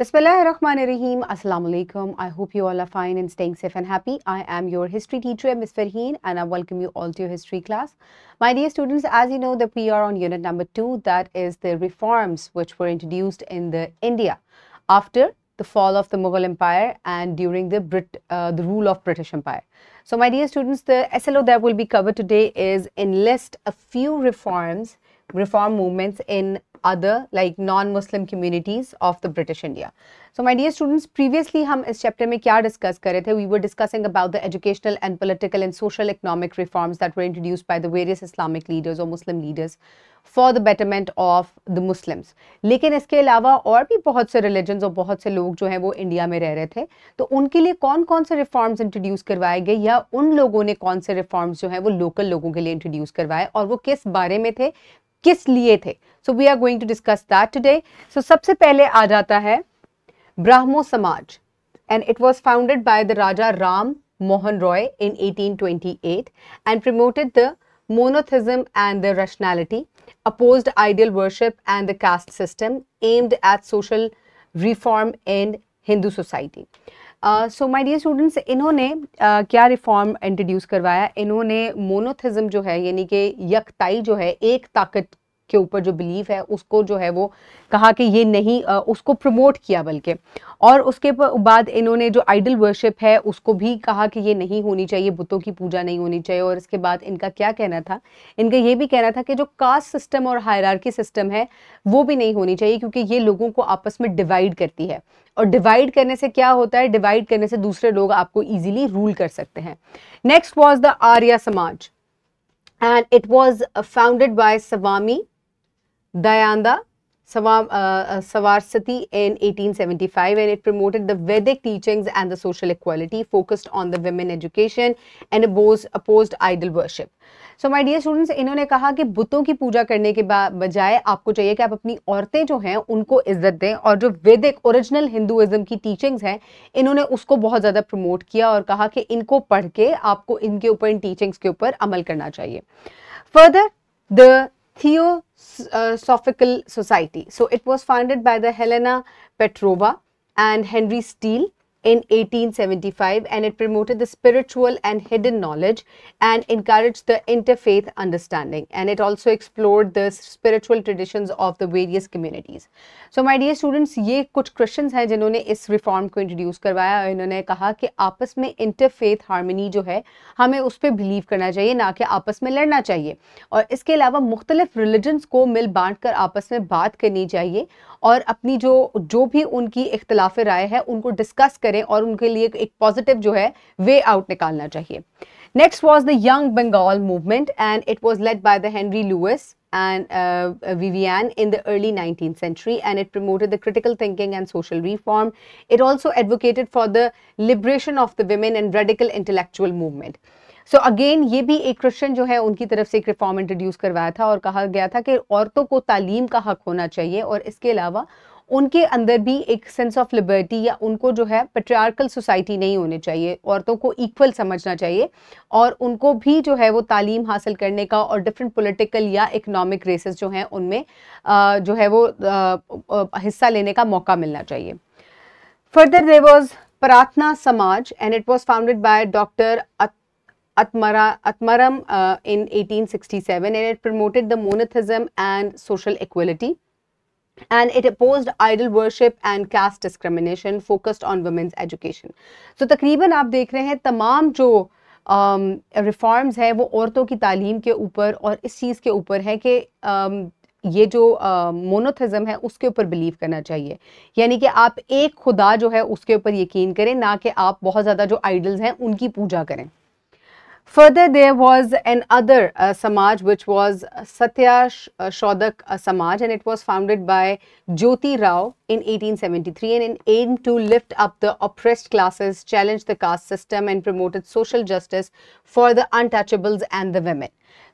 Bismillahirrahmanirrahim. Assalamu alaikum. I hope you all are fine and staying safe and happy. I am your history teacher, Ms. Farheen, and I welcome you all to your history class. My dear students, as you know that we are on unit number two, that is the reforms which were introduced in the India after the fall of the Mughal Empire and during the Brit, uh, the rule of British Empire. So my dear students, the SLO that will be covered today is enlist a few reforms reform movements in other like non-Muslim communities of the British India. So my dear students, previously हम इस chapter में क्या discuss कर रहे थे? We were discussing about the educational and political and social economic reforms that were introduced by the various Islamic leaders or Muslim leaders for the betterment of the Muslims. लेकिन इसके अलावा और भी बहुत से religions और बहुत से लोग जो हैं वो India में रह रहे थे तो उनके लिए कौन कौन से reforms introduce करवाए गए या उन लोगों ने कौन से reforms जो हैं वो local लोगों के लिए introduce करवाए और वो किस बारे में थे किस लिए थे so we are going to discuss that today so सबसे पहले आ जाता है Brahmo Samaj and it was founded by the Raja Ram Mohan Roy in 1828 and promoted the monotheism and the rationality oppose idol worship and the caste system aimed at social reform and Hindu society so my dear students इन्होंने uh, क्या reform introduce करवाया इन्होंने monotheism जो है यानी कि यकताई जो है एक ताकत के ऊपर जो बिलीव है उसको जो है वो कहा कि ये नहीं उसको प्रमोट किया बल्कि और उसके बाद इन्होंने जो आइडल वर्शिप है उसको भी कहा कि ये नहीं होनी चाहिए बुतों की पूजा नहीं होनी चाहिए और इसके बाद इनका क्या कहना था इनका ये भी कहना था कि जो कास्ट सिस्टम और हायरार्की सिस्टम है वो भी नहीं होनी चाहिए क्योंकि ये लोगों को आपस में डिवाइड करती है और डिवाइड करने से क्या होता है डिवाइड करने से दूसरे लोग आपको ईजिली रूल कर सकते हैं next was the Arya Samaj and it was founded by Swami Dayanda uh, uh, Savarsati in 1875 and it promoted the Vedic teachings and the social equality, focused on the women education and opposed, opposed idol worship. So my dear students इन्होंने कहा कि बुतों की पूजा करने के बजाय आपको चाहिए कि आप अपनी औरतें जो हैं उनको इज्जत दें और जो वैदिक ओरिजिनल हिंदुज्म की टीचिंग्स हैं इन्होंने उसको बहुत ज़्यादा प्रमोट किया और कहा कि इनको पढ़ के आपको इनके ऊपर इन टीचिंग्स के ऊपर अमल करना चाहिए further the Theosophical uh, Society. So it was founded by the Helena Petrova and Henry Steele in 1875 and it promoted the spiritual and hidden knowledge and encouraged the interfaith understanding and it also explored the spiritual traditions of the various communities. So my dear students ye kuch Christians hain jinhone is reform ko introduce karwaya aur inhone kaha ki aapas mein interfaith harmony jo hai hame us pe believe karna chahiye na ki aapas mein ladna chahiye aur iske alawa mukhtalif religions ko mil baant kar aapas mein baat karni chahiye aur apni jo jo bhi unki ikhtilaf राय है उनको discuss कर करें और उनके लिए एक positive जो है वे आउट निकालना चाहिए next was the young Bengal movement and it was led by the Henry Louis and Vivian in the early nineteen century and it promoted the critical thinking and social reform it also advocated for the liberation of the women and radical intellectual movement so again ये भी एक Christian जो है उनकी तरफ से एक reform introduce करवाया था और कहा गया था कि औरतों को तालीम का हक होना चाहिए और इसके अलावा उनके अंदर भी एक सेंस ऑफ लिबर्टी या उनको जो है पेट्रियार्कल सोसाइटी नहीं होनी चाहिए औरतों को इक्वल समझना चाहिए और उनको भी जो है वो तालीम हासिल करने का और डिफरेंट पोलिटिकल या इकनॉमिक रेसेस जो हैं उनमें जो है वो हिस्सा लेने का मौका मिलना चाहिए further there was Prarthana Samaj and it was founded by doctor Atmara, Atmaram uh, in 1867 and it promoted the monotheism and social equality. and it opposed idol worship and caste discrimination focused on women's education so तकरीबन आप देख रहे हैं तमाम जो reforms um, हैं वो औरतों की तालीम के ऊपर और इस चीज़ के ऊपर है कि um, ये जो मोनोथिज़म uh, है उसके ऊपर बिलीव करना चाहिए यानी कि आप एक खुदा जो है उसके ऊपर यकीन करें ना कि आप बहुत ज़्यादा जो आइडल्स हैं उनकी पूजा करें Further, there was another uh, Samaj which was uh, Satya uh, Shodak uh, Samaj and it was founded by Jyoti Rao in 1873 and it aimed to lift up the oppressed classes, challenge the caste system and promoted social justice for the untouchables and the women.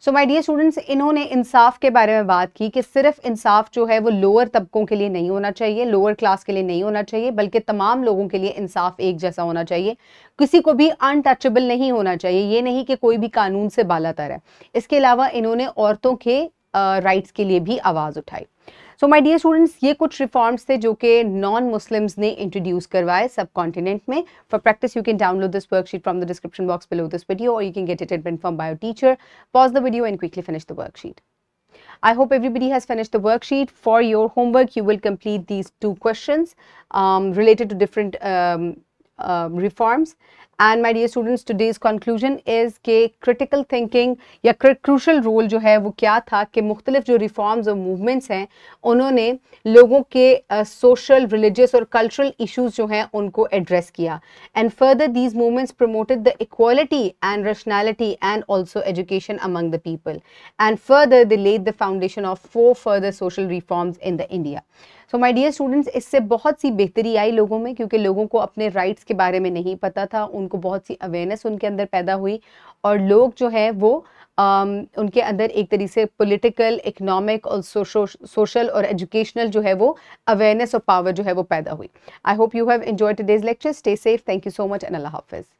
So my dear students इन्होंने इंसाफ के बारे में बात की कि सिर्फ इंसाफ जो है वो लोअर तबकों के लिए नहीं होना चाहिए लोअर क्लास के लिए नहीं होना चाहिए बल्कि तमाम लोगों के लिए इंसाफ एक जैसा होना चाहिए किसी को भी अनटचेबल नहीं होना चाहिए ये नहीं कि कोई भी कानून से बालातर है इसके अलावा इन्होंने औरतों के राइट्स uh, के लिए भी आवाज़ उठाई सो माय डियर स्टूडेंट्स ये कुछ रिफॉर्म्स थे जो कि नॉन मुस्लिम्स ने इंट्रोड्यूस करवाए सब कॉन्टिनेंट में for practice you can download this worksheet from the description box below this video और you can get it at from bio teacher pause the video and quickly finish the worksheet I hope everybody has finished the worksheet. For your homework, you will complete these two questions um, related to different um, um reforms. And my dear students today's conclusion is के critical thinking या crucial role जो है वो क्या था कि मुख्तलिफ जो रिफॉर्म्स और मूवमेंट्स हैं उन्होंने लोगों के सोशल रिलीजियस और कल्चरल इशूज़ जो हैं उनको एड्रेस किया and further these movements promoted the equality and rationality and also education among the people and further the let the foundation of for further social reforms in the India so my dear students इससे बहुत सी बेहतरी आई लोगों में क्योंकि लोगों को अपने rights के बारे में नहीं पता था उनको बहुत सी अवेयरनेस उनके अंदर पैदा हुई और लोग जो है वो um, उनके अंदर एक तरीके से पॉलिटिकल इकोनॉमिक और सोशल और एजुकेशनल जो है वो अवेयरनेस और पावर जो है वो पैदा हुई I hope you have enjoy today's lecture stay safe thank you so much and अल्लाह हाफिज़